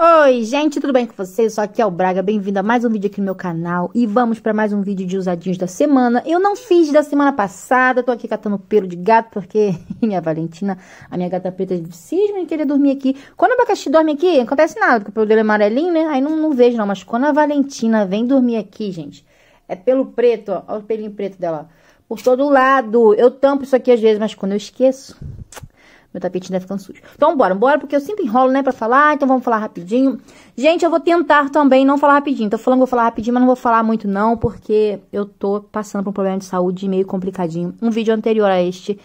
Oi, gente, tudo bem com vocês? Só aqui é o Braga, bem-vindo a mais um vídeo aqui no meu canal e vamos para mais um vídeo de usadinhos da semana. Eu não fiz da semana passada, tô aqui catando pelo de gato porque minha Valentina, a minha gata preta, é cisma em querer dormir aqui. Quando o abacaxi dorme aqui, acontece nada, porque o pelo dele é amarelinho, né? Aí não, não vejo não, mas quando a Valentina vem dormir aqui, gente, é pelo preto, ó, olha o pelinho preto dela, ó, por todo lado. Eu tampo isso aqui às vezes, mas quando eu esqueço, meu tapete ainda ficando sujo. Então, bora, bora, porque eu sempre enrolo, né, pra falar. Então, vamos falar rapidinho. Gente, eu vou tentar também não falar rapidinho. Tô falando que vou falar rapidinho, mas não vou falar muito não, porque eu tô passando por um problema de saúde meio complicadinho. Um vídeo anterior a este,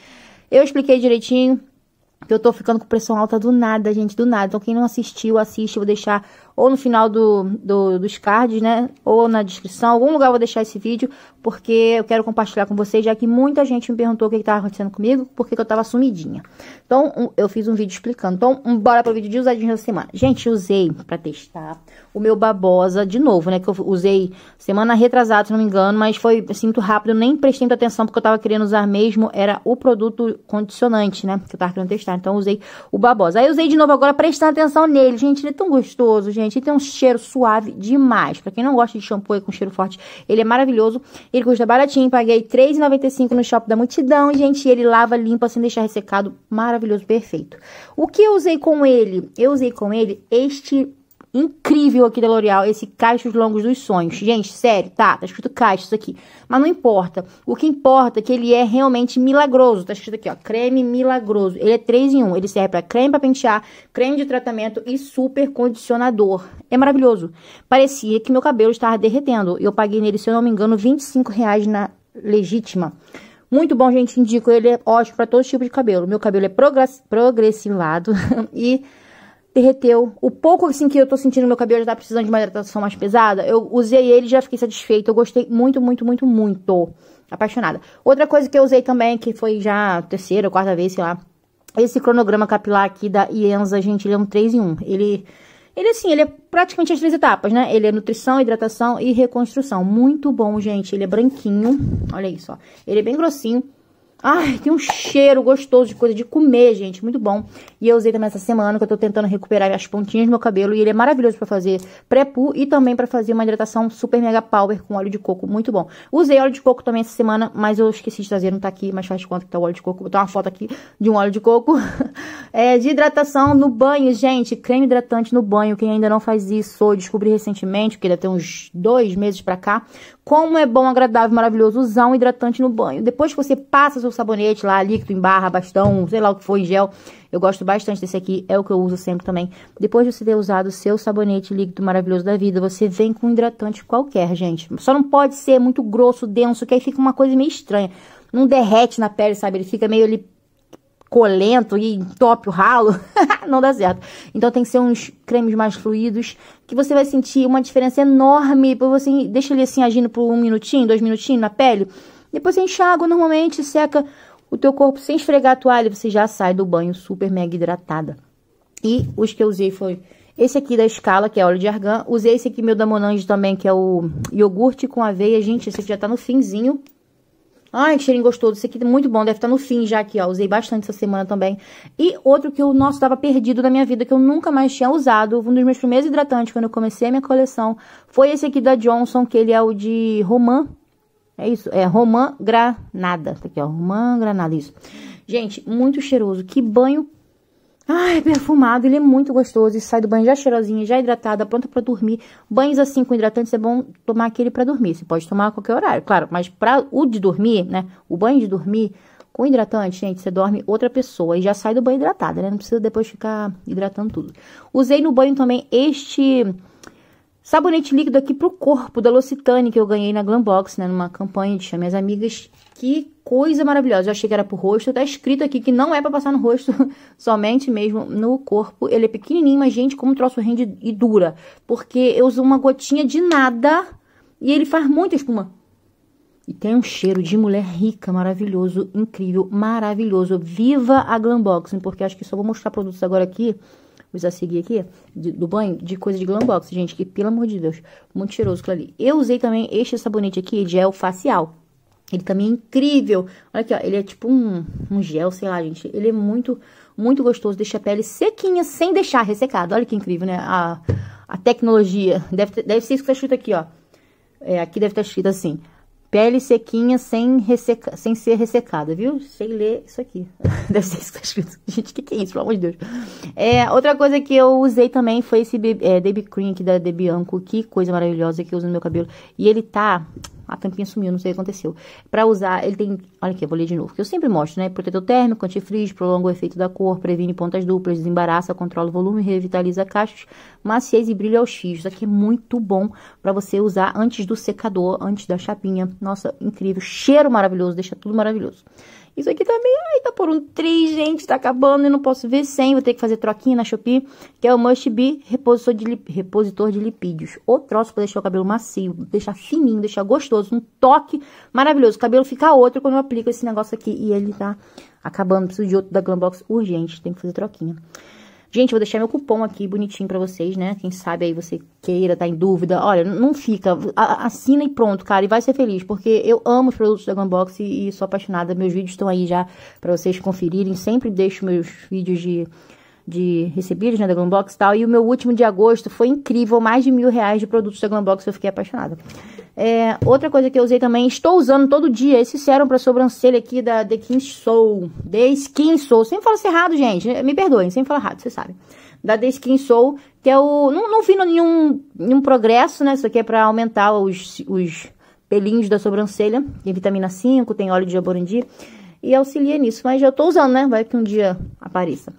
eu expliquei direitinho que eu tô ficando com pressão alta do nada, gente, do nada. Então, quem não assistiu, assiste. Eu vou deixar ou no final do, do, dos cards, né? Ou na descrição, algum lugar eu vou deixar esse vídeo, porque eu quero compartilhar com vocês, já que muita gente me perguntou o que estava acontecendo comigo, porque eu tava sumidinha. Então, um, eu fiz um vídeo explicando. Então, um, bora pro vídeo de usadinhos da semana. Gente, usei pra testar o meu babosa de novo, né? Que eu usei semana retrasada, se não me engano, mas foi assim muito rápido, nem prestei muita atenção, porque eu tava querendo usar mesmo, era o produto condicionante, né? Que eu tava querendo testar, então usei o babosa. Aí usei de novo agora, prestando atenção nele. Gente, ele é tão gostoso, gente gente. Ele tem um cheiro suave demais. Pra quem não gosta de shampoo com cheiro forte, ele é maravilhoso. Ele custa baratinho, paguei R$3,95 no shopping da multidão, gente. ele lava, limpa, sem deixar ressecado. Maravilhoso, perfeito. O que eu usei com ele? Eu usei com ele este incrível aqui da L'Oreal, esse Caixos Longos dos Sonhos. Gente, sério, tá, tá escrito caixas aqui, mas não importa. O que importa é que ele é realmente milagroso, tá escrito aqui, ó, creme milagroso. Ele é 3 em 1, ele serve para creme para pentear, creme de tratamento e super condicionador. É maravilhoso. Parecia que meu cabelo estava derretendo, eu paguei nele, se eu não me engano, 25 reais na legítima. Muito bom, gente, indico, ele é ótimo para todo tipo de cabelo. Meu cabelo é progressivado e derreteu. O pouco assim que eu tô sentindo meu cabelo já tá precisando de uma hidratação mais pesada, eu usei ele e já fiquei satisfeita. Eu gostei muito, muito, muito, muito. Apaixonada. Outra coisa que eu usei também, que foi já terceira, ou quarta vez, sei lá. Esse cronograma capilar aqui da Ienza, gente, ele é um 3 em 1. Ele, ele assim, ele é praticamente as três etapas, né? Ele é nutrição, hidratação e reconstrução. Muito bom, gente. Ele é branquinho. Olha isso, ó. Ele é bem grossinho. Ai, tem um cheiro gostoso de coisa de comer, gente. Muito bom. E eu usei também essa semana, que eu tô tentando recuperar as pontinhas do meu cabelo. E ele é maravilhoso pra fazer pré-poo e também pra fazer uma hidratação super mega power com óleo de coco. Muito bom. Usei óleo de coco também essa semana, mas eu esqueci de trazer, não tá aqui. Mas faz conta que tá o óleo de coco. Vou botar uma foto aqui de um óleo de coco. é, de hidratação no banho, gente. Creme hidratante no banho. Quem ainda não faz isso, eu descobri recentemente, porque deve ter uns dois meses pra cá. Como é bom, agradável, maravilhoso usar um hidratante no banho. Depois que você passa seu sabonete lá, líquido em barra, bastão, sei lá o que for, gel. Eu gosto bastante desse aqui, é o que eu uso sempre também. Depois de você ter usado o seu sabonete líquido maravilhoso da vida, você vem com um hidratante qualquer, gente. Só não pode ser muito grosso, denso, que aí fica uma coisa meio estranha. Não derrete na pele, sabe? Ele fica meio ali colento e entope o ralo, não dá certo. Então tem que ser uns cremes mais fluidos, que você vai sentir uma diferença enorme. Você deixa ele assim agindo por um minutinho, dois minutinhos na pele. Depois você enxágua normalmente, seca o teu corpo sem esfregar a toalha, você já sai do banho super mega hidratada. E os que eu usei foi esse aqui da Escala, que é óleo de argan. Usei esse aqui meu da Monange também, que é o iogurte com aveia. Gente, esse aqui já tá no finzinho. Ai, que cheirinho gostoso. Esse aqui é muito bom, deve estar tá no fim já aqui, ó. Usei bastante essa semana também. E outro que eu, nossa, estava perdido na minha vida, que eu nunca mais tinha usado. Um dos meus primeiros hidratantes, quando eu comecei a minha coleção, foi esse aqui da Johnson, que ele é o de Roman. É isso, é Roman Granada. Tá aqui, ó, Roman Granada, isso. Gente, muito cheiroso. Que banho Ai, perfumado, ele é muito gostoso. E sai do banho já cheirosinha, já hidratada, pronta para dormir. Banhos assim com hidratantes é bom tomar aquele para dormir. Você pode tomar a qualquer horário, claro. Mas para o de dormir, né? O banho de dormir com hidratante, gente, você dorme outra pessoa e já sai do banho hidratada, né? Não precisa depois ficar hidratando tudo. Usei no banho também este Sabonete líquido aqui pro corpo da L'Occitane, que eu ganhei na Glambox, né? Numa campanha de as Amigas. Que coisa maravilhosa. Eu achei que era pro rosto. Tá escrito aqui que não é pra passar no rosto, somente mesmo no corpo. Ele é pequenininho, mas, gente, como o troço rende e dura. Porque eu uso uma gotinha de nada e ele faz muita espuma. E tem um cheiro de mulher rica, maravilhoso, incrível, maravilhoso. Viva a Glambox! porque acho que só vou mostrar produtos agora aqui usar seguir aqui, de, do banho, de coisa de Glambox, gente, que pelo amor de Deus, muito cheiroso aquilo ali. Eu usei também este sabonete aqui, gel facial. Ele também é incrível. Olha aqui, ó, ele é tipo um, um gel, sei lá, gente. Ele é muito, muito gostoso, deixa a pele sequinha, sem deixar ressecado. Olha que incrível, né? A, a tecnologia, deve, deve ser isso que tá escrito aqui, ó. É, aqui deve estar escrito assim, Pele sequinha sem, resseca, sem ser ressecada, viu? Sei ler isso aqui. Deve ser isso que tá escrito. Gente, o que, que é isso? Pelo amor de Deus. É, outra coisa que eu usei também foi esse é, Baby Cream aqui da Debianco. Que coisa maravilhosa que eu uso no meu cabelo. E ele tá a tampinha sumiu, não sei o que aconteceu. Pra usar, ele tem... Olha aqui, eu vou ler de novo, que eu sempre mostro, né? Protetor térmico, antifrizz, prolonga o efeito da cor, previne pontas duplas, desembaraça, controla o volume, revitaliza cachos, maciez e brilho ao X. Isso aqui é muito bom pra você usar antes do secador, antes da chapinha. Nossa, incrível. Cheiro maravilhoso, deixa tudo maravilhoso. Isso aqui também, tá ai, tá por um 3, gente, tá acabando, e não posso ver sem, vou ter que fazer troquinha na Shopee, que é o Must Be repositor de, repositor de lipídios. O troço pra deixar o cabelo macio, deixar fininho, deixar gostoso, um toque maravilhoso. O cabelo fica outro quando eu aplico esse negócio aqui e ele tá acabando, preciso de outro da Glambox urgente, tem que fazer troquinha. Gente, vou deixar meu cupom aqui bonitinho pra vocês, né? Quem sabe aí você queira, tá em dúvida. Olha, não fica. Assina e pronto, cara. E vai ser feliz, porque eu amo os produtos da Gunbox e, e sou apaixonada. Meus vídeos estão aí já pra vocês conferirem. Sempre deixo meus vídeos de de recebidos, né, da Glambox e tal. E o meu último de agosto foi incrível, mais de mil reais de produtos da Glambox, eu fiquei apaixonada. É, outra coisa que eu usei também, estou usando todo dia esse sérum para sobrancelha aqui da The Skin Soul. The Skin Soul. Sempre falo isso errado, gente. Me perdoem, sempre falo errado, vocês sabem. Da The Skin Soul, que é o... Não, não vi nenhum, nenhum progresso, né? Isso aqui é para aumentar os, os pelinhos da sobrancelha. Tem vitamina 5, tem óleo de jaborandi. E auxilia nisso. Mas eu tô usando, né? Vai que um dia apareça.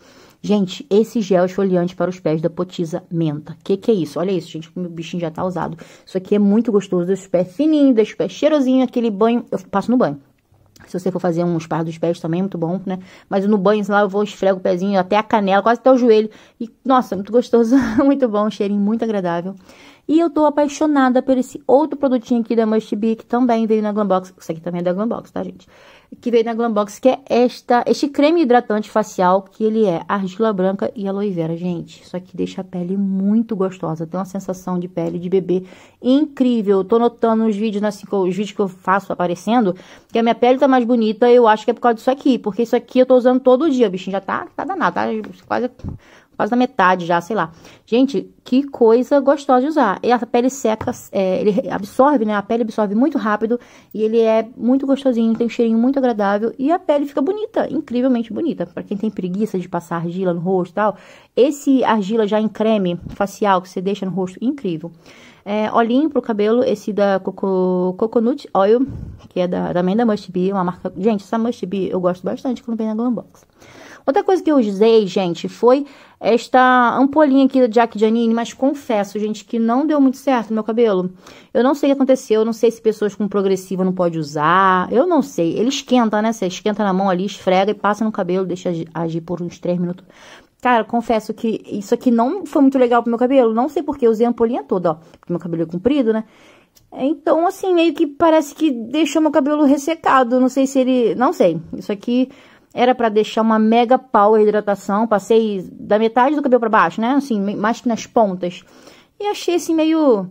Gente, esse gel esfoliante para os pés da Potiza Menta. Que que é isso? Olha isso, gente, meu bichinho já tá usado. Isso aqui é muito gostoso, deixa os pés fininhos, deixa os pés cheirosinhos, aquele banho, eu passo no banho. Se você for fazer um espar dos pés também, é muito bom, né? Mas no banho, lá, eu vou esfrego o pezinho até a canela, quase até o joelho. E, nossa, muito gostoso, muito bom, cheirinho muito agradável. E eu tô apaixonada por esse outro produtinho aqui da Must Be, que também veio na Glambox. Isso aqui também é da Glambox, tá, gente? Que veio na Glambox, que é esta, este creme hidratante facial, que ele é argila branca e aloe vera, gente. Isso aqui deixa a pele muito gostosa, tem uma sensação de pele de bebê incrível. tô notando os vídeos, assim, os vídeos que eu faço aparecendo, que a minha pele tá mais bonita, eu acho que é por causa disso aqui. Porque isso aqui eu tô usando todo dia, o bichinho já tá, tá danado, tá quase quase na metade já, sei lá. Gente, que coisa gostosa de usar. E a pele seca, é, ele absorve, né? A pele absorve muito rápido e ele é muito gostosinho, tem um cheirinho muito agradável e a pele fica bonita, incrivelmente bonita. Para quem tem preguiça de passar argila no rosto e tal, esse argila já em creme facial que você deixa no rosto, incrível. É, olhinho pro cabelo, esse da Coco, Coconut Oil, que é da, também da Must Be, uma marca... Gente, essa Must Be eu gosto bastante quando vem na Glambox. Outra coisa que eu usei, gente, foi esta ampolinha aqui da Jack Janine, mas confesso, gente, que não deu muito certo no meu cabelo. Eu não sei o que aconteceu, eu não sei se pessoas com progressiva não pode usar, eu não sei. Ele esquenta, né? Você esquenta na mão ali, esfrega e passa no cabelo, deixa agir por uns 3 minutos. Cara, confesso que isso aqui não foi muito legal pro meu cabelo, não sei porque, eu usei a ampolinha toda, ó, porque meu cabelo é comprido, né? Então, assim, meio que parece que deixou meu cabelo ressecado, não sei se ele... não sei, isso aqui... Era para deixar uma mega power hidratação. Passei da metade do cabelo para baixo, né? Assim, mais que nas pontas. E achei assim meio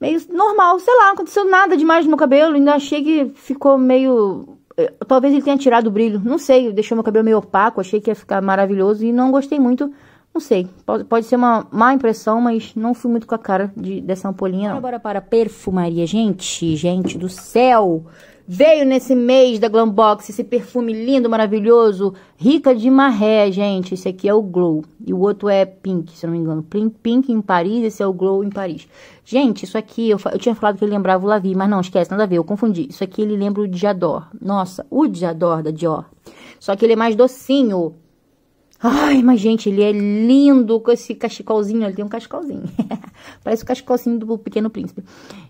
meio normal, sei lá, não aconteceu nada demais no meu cabelo, ainda achei que ficou meio... Eh, talvez ele tenha tirado o brilho, não sei, deixou meu cabelo meio opaco, achei que ia ficar maravilhoso e não gostei muito, não sei, pode, pode ser uma má impressão, mas não fui muito com a cara de, dessa ampolinha. Não. Agora para perfumaria, gente, gente do céu, Veio nesse mês da Glambox esse perfume lindo, maravilhoso, rica de Maré gente. Esse aqui é o Glow e o outro é Pink, se não me engano. Pink, Pink em Paris, esse é o Glow em Paris. Gente, isso aqui, eu, eu tinha falado que ele lembrava o Lavi, mas não, esquece, nada a ver, eu confundi. Isso aqui ele lembra o Diador. Nossa, o Diador da Dior. Só que ele é mais docinho. Ai, mas gente, ele é lindo com esse cachecolzinho. Ele tem um cachecolzinho. Parece o cachecolzinho do Pequeno Príncipe.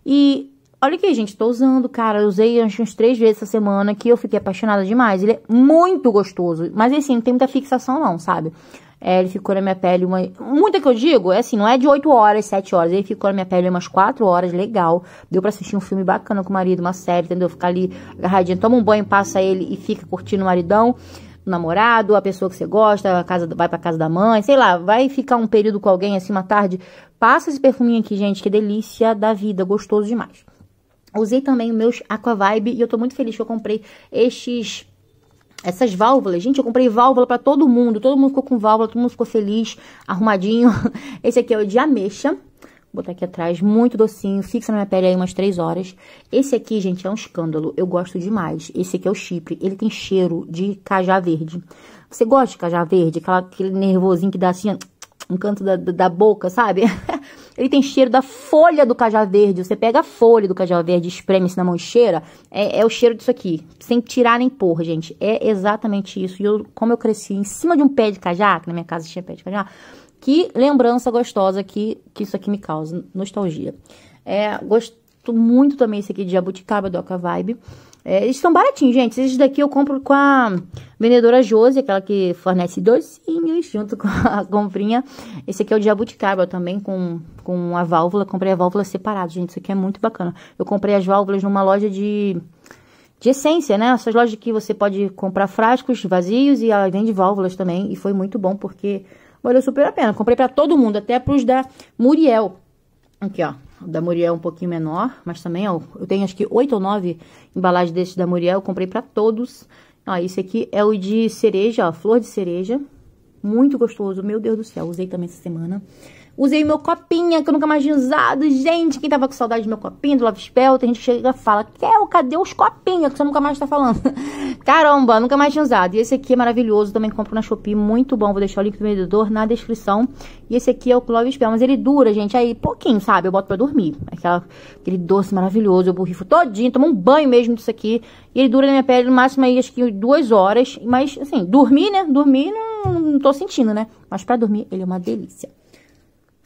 E Olha aqui, gente, tô usando, cara. Eu usei uns três vezes essa semana que eu fiquei apaixonada demais. Ele é muito gostoso. Mas, assim, não tem muita fixação, não, sabe? É, ele ficou na minha pele uma... Muita que eu digo, é assim, não é de 8 horas, 7 horas. Ele ficou na minha pele umas 4 horas, legal. Deu pra assistir um filme bacana com o marido, uma série, entendeu? Ficar ali agarradinha, toma um banho, passa ele e fica curtindo o maridão namorado, a pessoa que você gosta, a casa, vai pra casa da mãe, sei lá, vai ficar um período com alguém assim, uma tarde. Passa esse perfuminho aqui, gente, que delícia da vida, gostoso demais. Usei também os meus Aquavibe e eu tô muito feliz que eu comprei estes essas válvulas. Gente, eu comprei válvula para todo mundo. Todo mundo ficou com válvula, todo mundo ficou feliz, arrumadinho. Esse aqui é o de ameixa. Vou botar aqui atrás, muito docinho, fixa na minha pele aí umas 3 horas. Esse aqui, gente, é um escândalo, eu gosto demais. Esse aqui é o chipre, ele tem cheiro de cajá verde. Você gosta de cajá verde? Aquela, aquele nervosinho que dá assim, um canto da, da boca, sabe? Ele tem cheiro da folha do cajá verde. Você pega a folha do cajá verde, espreme isso na mão e cheira. É, é, o cheiro disso aqui. Sem tirar nem pôr, gente. É exatamente isso. E eu, como eu cresci em cima de um pé de cajá, que na minha casa tinha pé de cajá, que lembrança gostosa que, que isso aqui me causa. Nostalgia. É, gosto muito também esse aqui de jabuticaba doca Vibe. É, eles estão baratinhos, gente. Esses daqui eu compro com a vendedora Josi, aquela que fornece docinhos junto com a comprinha. Esse aqui é o de jabuticaba também, com, com a válvula. Comprei a válvula separado, gente. Isso aqui é muito bacana. Eu comprei as válvulas numa loja de, de essência, né? Essas lojas que você pode comprar frascos vazios e ela vende válvulas também. E foi muito bom, porque valeu super a pena. Comprei pra todo mundo, até pros da Muriel. Aqui, ó da Muriel é um pouquinho menor, mas também, ó, eu tenho acho que oito ou nove embalagens desses da Muriel, eu comprei pra todos. Ó, esse aqui é o de cereja, ó, flor de cereja, muito gostoso, meu Deus do céu, usei também essa semana. Usei meu copinha, que eu nunca mais tinha usado. Gente, quem tava com saudade do meu copinho, do Love Spell, tem gente que chega e fala, Kel, cadê os copinhos que você nunca mais tá falando? Caramba, nunca mais tinha usado. E esse aqui é maravilhoso, também compro na Shopee, muito bom. Vou deixar o link do vendedor na descrição. E esse aqui é o Love Spell, mas ele dura, gente, aí pouquinho, sabe? Eu boto pra dormir. Aquela, aquele doce maravilhoso, eu borrifo todinho, tomo um banho mesmo disso aqui. E ele dura na minha pele no máximo aí, acho que duas horas. Mas, assim, dormir, né? Dormir não, não tô sentindo, né? Mas pra dormir ele é uma delícia.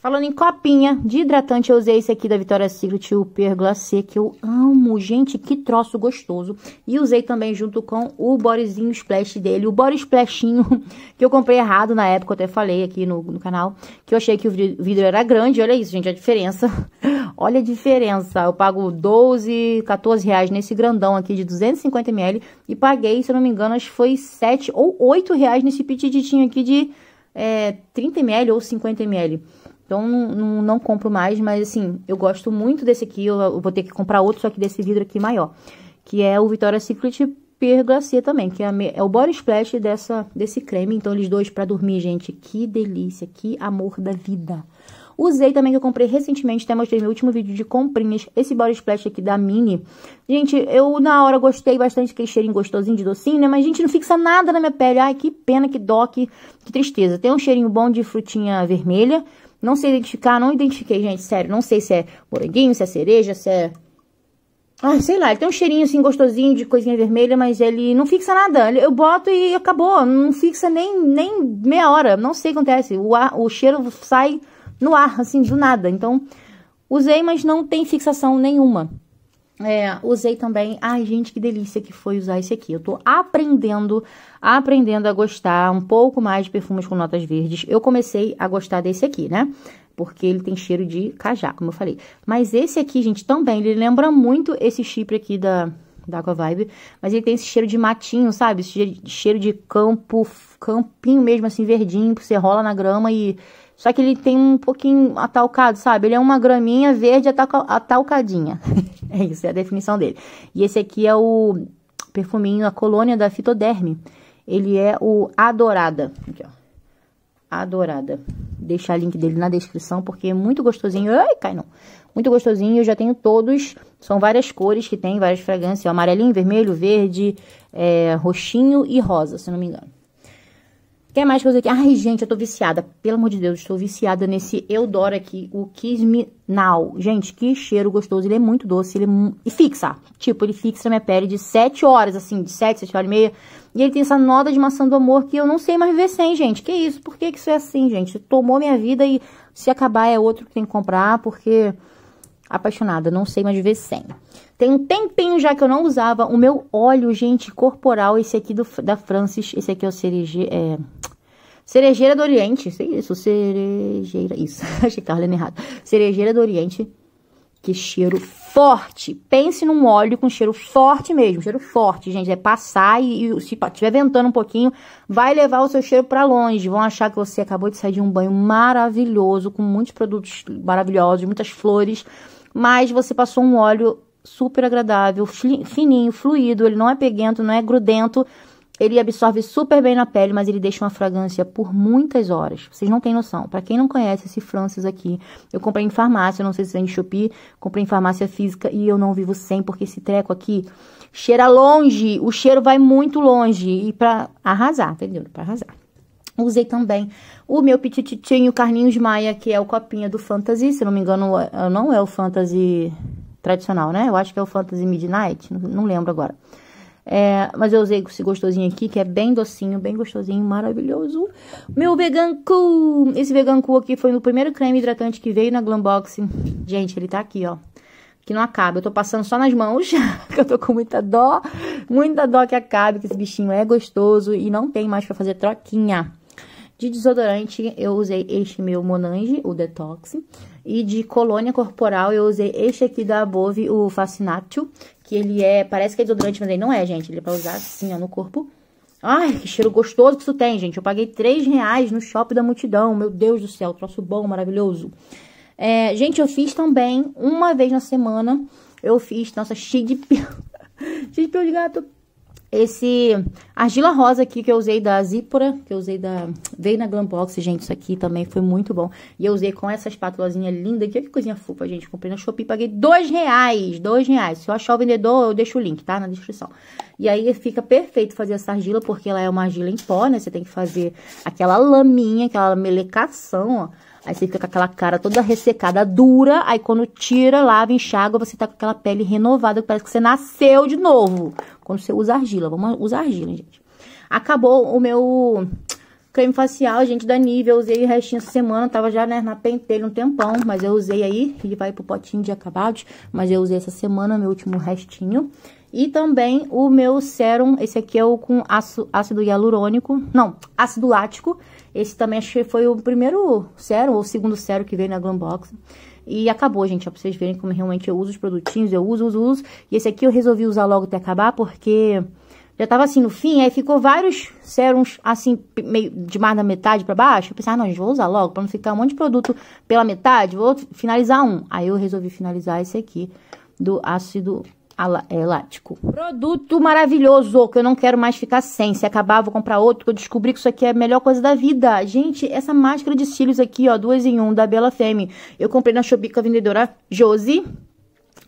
Falando em copinha de hidratante, eu usei esse aqui da Vitória Secret, o Pure Glacé, que eu amo, gente, que troço gostoso. E usei também junto com o bodyzinho splash dele, o body splashinho, que eu comprei errado na época, eu até falei aqui no, no canal, que eu achei que o vidro era grande, olha isso, gente, a diferença. olha a diferença, eu pago 12, 14 reais nesse grandão aqui de 250ml e paguei, se eu não me engano, acho que foi 7 ou 8 reais nesse pitiditinho aqui de é, eh, 30ml ou 50ml. Então, não, não compro mais, mas assim, eu gosto muito desse aqui. Eu, vou ter que comprar outro, só que desse vidro aqui maior. Que é o Vitória Secret Pure Glacier também, que é, é, o body splash dessa, desse creme. Então, eles dois pra dormir, gente. Que delícia, que amor da vida. Usei também, que eu comprei recentemente, até mostrei meu último vídeo de comprinhas, esse body splash aqui da Mini. Gente, eu na hora gostei bastante, aquele cheirinho gostosinho de docinho, né? Mas, gente, não fixa nada na minha pele. Ai, que pena, que dó, que, que tristeza. Tem um cheirinho bom de frutinha vermelha. Não sei identificar, não identifiquei, gente, sério. Não sei se é moranguinho, se é cereja, se é ah, sei lá, ele tem um cheirinho assim gostosinho de coisinha vermelha, mas ele não fixa nada. Eu boto e acabou, não fixa nem, nem meia hora, não sei o que acontece. O, ar, o cheiro sai no ar, assim, do nada. Então, usei, mas não tem fixação nenhuma. É, usei também. Ai, gente, que delícia que foi usar esse aqui. Eu tô aprendendo, aprendendo a gostar um pouco mais de perfumes com notas verdes. Eu comecei a gostar desse aqui, né? Porque ele tem cheiro de cajá, como eu falei. Mas esse aqui, gente, também, ele lembra muito esse chipre aqui da, da Aqua Vibe. Mas ele tem esse cheiro de matinho, sabe? Esse cheiro de campo, campinho mesmo, assim, verdinho, você rola na grama e só que ele tem um pouquinho atalcado, sabe? Ele é uma graminha verde atalcadinha. é isso, é a definição dele. E esse aqui é o perfuminho, a colônia da Fitoderme. Ele é o Adorada. Aqui, ó. Adorada. Deixar o link dele na descrição, porque é muito gostosinho. Ai, cai não. Muito gostosinho, eu já tenho todos. São várias cores que tem, várias fragrâncias. Ó, amarelinho, vermelho, verde, é, roxinho e rosa, se não me engano. Quer mais coisa aqui? Ai, gente, eu tô viciada. Pelo amor de Deus, estou viciada nesse Eudora aqui, o Kiss Me Now. Gente, que cheiro gostoso. Ele é muito doce ele é e fixa. Tipo, ele fixa na minha pele de 7 horas, assim, de 7, 7 horas e meia. E ele tem essa noda de maçã do amor que eu não sei mais viver sem, gente. Que isso? Por que, que isso é assim, gente? Tomou minha vida e se acabar é outro que tem que comprar, porque... Apaixonada, não sei mais viver sem. Tem um tempinho já que eu não usava o meu óleo, gente, corporal. Esse aqui do, da Francis, esse aqui é o CRG, é, Cerejeira do Oriente, sei isso, cerejeira, isso, achei que tava lendo errado. Cerejeira do Oriente, que cheiro forte. Pense num óleo com cheiro forte mesmo, cheiro forte, gente. É passar e, e se tiver ventando um pouquinho, vai levar o seu cheiro para longe. Vão achar que você acabou de sair de um banho maravilhoso, com muitos produtos maravilhosos, muitas flores, mas você passou um óleo super agradável, fininho, fluido, ele não é peguento, não é grudento, ele absorve super bem na pele, mas ele deixa uma fragrância por muitas horas. Vocês não têm noção. Para quem não conhece esse Francis aqui, eu comprei em farmácia, não sei se vende Shopee, comprei em farmácia física e eu não vivo sem, porque esse treco aqui cheira longe, o cheiro vai muito longe e para arrasar, entendeu? Para arrasar. Usei também o meu petititinho Carlinhos Maia, que é o copinha do Fantasy, se não me engano, é, não é o Fantasy tradicional, né? Eu acho que é o Fantasy Midnight, não lembro agora. É, mas eu usei esse gostosinho aqui, que é bem docinho, bem gostosinho, maravilhoso. Meu Vegan Cool! Esse Vegan Cool aqui foi o primeiro creme hidratante que veio na Glambox. Gente, ele tá aqui, ó. Que não acaba. Eu tô passando só nas mãos, que eu tô com muita dó. Muita dó que acabe, que esse bichinho é gostoso e não tem mais pra fazer troquinha. De desodorante, eu usei este meu Monange, o Detox. E de colônia corporal, eu usei este aqui da bove, o Fascinatio, que ele é, parece que é desodorante, mas ele não é, gente. Ele é pra usar assim, ó, no corpo. Ai, que cheiro gostoso que isso tem, gente. Eu paguei 3 reais no shopping da multidão. Meu Deus do céu, troço bom, maravilhoso. É, gente, eu fiz também, uma vez na semana, eu fiz, nossa, cheio de cheio de pelo de gato esse argila rosa aqui que eu usei da Zípora, que eu usei da... Veio na Glambox, gente, isso aqui também foi muito bom. E eu usei com essa espátulazinha linda aqui, olha que coisinha fofa, gente. Comprei na Shopee, paguei dois reais, dois reais. Se eu achar o vendedor, eu deixo o link, tá? Na descrição. E aí fica perfeito fazer essa argila, porque ela é uma argila em pó, né? Você tem que fazer aquela laminha, aquela melecação, ó Aí você fica com aquela cara toda ressecada, dura. Aí quando tira, lava, enxágua, você tá com aquela pele renovada, que parece que você nasceu de novo. Quando você usa argila. Vamos usar argila, gente. Acabou o meu creme facial, gente, da Nivea. Eu usei o restinho essa semana, tava já né, na pentelha um tempão, mas eu usei aí. Ele vai pro potinho de acabados, mas eu usei essa semana meu último restinho. E também o meu sérum, esse aqui é o com ácido, ácido hialurônico, não, ácido lático. Esse também acho que foi o primeiro sérum ou o segundo sérum que veio na Glambox. E acabou, gente, ó, pra vocês verem como realmente eu uso os produtinhos, eu uso, uso, uso. E esse aqui eu resolvi usar logo até acabar, porque já tava assim no fim, aí ficou vários sérums assim, meio de mais da metade para baixo. Eu pensei, ah, não, gente, vou usar logo, pra não ficar um monte de produto pela metade, vou finalizar um. Aí eu resolvi finalizar esse aqui, do ácido elástico. É, produto maravilhoso que eu não quero mais ficar sem. Se acabar, vou comprar outro, que eu descobri que isso aqui é a melhor coisa da vida. Gente, essa máscara de cílios aqui, ó, duas em um, da Bela Femme. Eu comprei na Chobica vendedora Josi.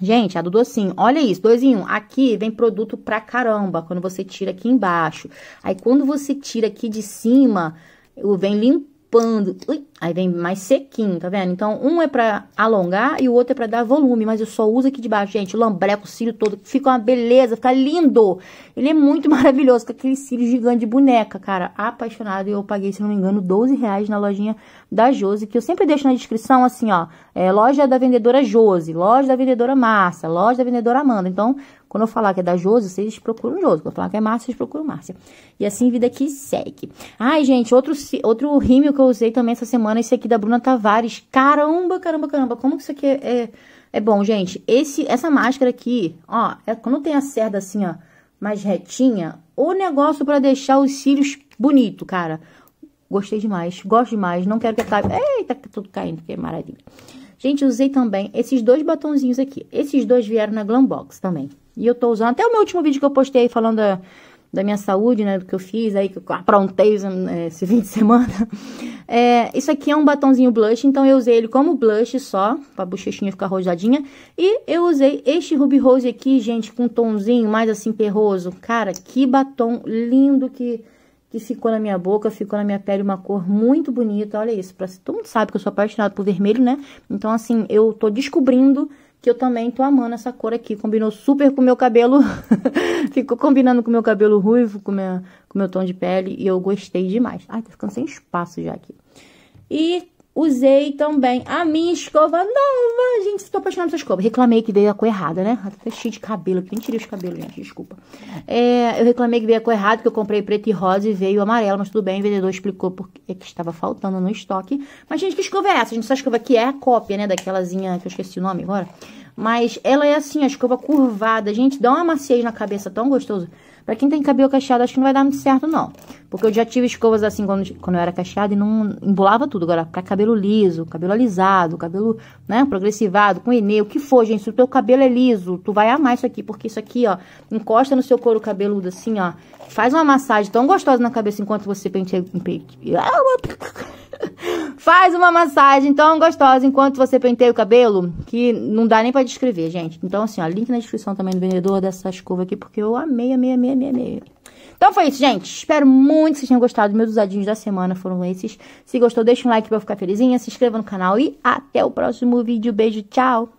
Gente, a do docinho, olha isso, dois em um. Aqui vem produto pra caramba, quando você tira aqui embaixo. Aí quando você tira aqui de cima, vem limpinho limpando. Ui, aí vem mais sequinho, tá vendo? Então, um é pra alongar e o outro é pra dar volume. Mas eu só uso aqui de baixo, gente. Lambreco o cílio todo. Fica uma beleza, fica lindo. Ele é muito maravilhoso. com aquele cílio gigante de boneca, cara. Apaixonado. Eu paguei, se não me engano, 12 reais na lojinha da Jose. Que eu sempre deixo na descrição, assim, ó. É, loja da vendedora Jose. Loja da vendedora Massa. Loja da vendedora Amanda. Então, quando eu falar que é da Josi, vocês procuram Josi. Quando eu falar que é Márcia, vocês procuram Márcia. E assim, vida que segue. Ai, gente, outro, outro rímel que eu usei também essa semana, esse aqui da Bruna Tavares. Caramba, caramba, caramba. Como que isso aqui é, é, é bom, gente? Esse, essa máscara aqui, ó, é, quando tem a cerda assim, ó, mais retinha, o negócio para deixar os cílios bonito, cara. Gostei demais, gosto demais, não quero que acabe. Eita, tá tudo caindo, que é maravilha. Gente, usei também esses dois batonzinhos aqui. Esses dois vieram na Glambox também. E eu tô usando até o meu último vídeo que eu postei falando da, da minha saúde, né? Do que eu fiz aí, que eu aprontei né, esse fim de semana. É, isso aqui é um batonzinho blush, então eu usei ele como blush só, pra bochechinha ficar rosadinha. E eu usei este Ruby Rose aqui, gente, com um tonzinho mais assim terroso. Cara, que batom lindo que ficou na minha boca, ficou na minha pele uma cor muito bonita, olha isso, pra, todo mundo sabe que eu sou apaixonada por vermelho, né? Então, assim, eu tô descobrindo que eu também tô amando essa cor aqui, combinou super com o meu cabelo, ficou combinando com o meu cabelo ruivo, com, minha, com o meu tom de pele, e eu gostei demais. Ai, tá ficando sem espaço já aqui. E Usei também a minha escova nova. Gente, estou apaixonada por essa escova. Reclamei que veio a cor errada, né? Tá cheio de cabelo aqui. Nem tirei os cabelos, gente. Desculpa. É, eu reclamei que veio a cor errada, que eu comprei preto e rosa e veio amarelo. Mas tudo bem, o vendedor explicou porque que estava faltando no estoque. Mas, gente, que escova é essa? Gente, essa escova aqui é a cópia, né? Daquelazinha que eu esqueci o nome agora. Mas ela é assim, a escova curvada. Gente, dá uma maciez na cabeça tão gostoso. Pra quem tem cabelo cacheado, acho que não vai dar muito certo, não. Porque eu já tive escovas assim quando, quando eu era cacheada e não embolava tudo. Agora, pra cabelo liso, cabelo alisado, cabelo, né, progressivado, com enê, o que for, gente. Se o teu cabelo é liso, tu vai amar isso aqui, porque isso aqui, ó, encosta no seu couro cabeludo assim, ó. Faz uma massagem tão gostosa na cabeça enquanto você penteia... Pente... Faz uma massagem tão gostosa enquanto você penteia o cabelo que não dá nem pra descrever, gente. Então, assim, ó, link na descrição também do vendedor dessa escova aqui, porque eu amei, amei, amei, amei, amei. Então foi isso, gente. Espero muito que vocês tenham gostado. Meus usadinhos da semana foram esses. Se gostou, deixa um like pra eu ficar felizinha. Se inscreva no canal e até o próximo vídeo. Beijo, tchau!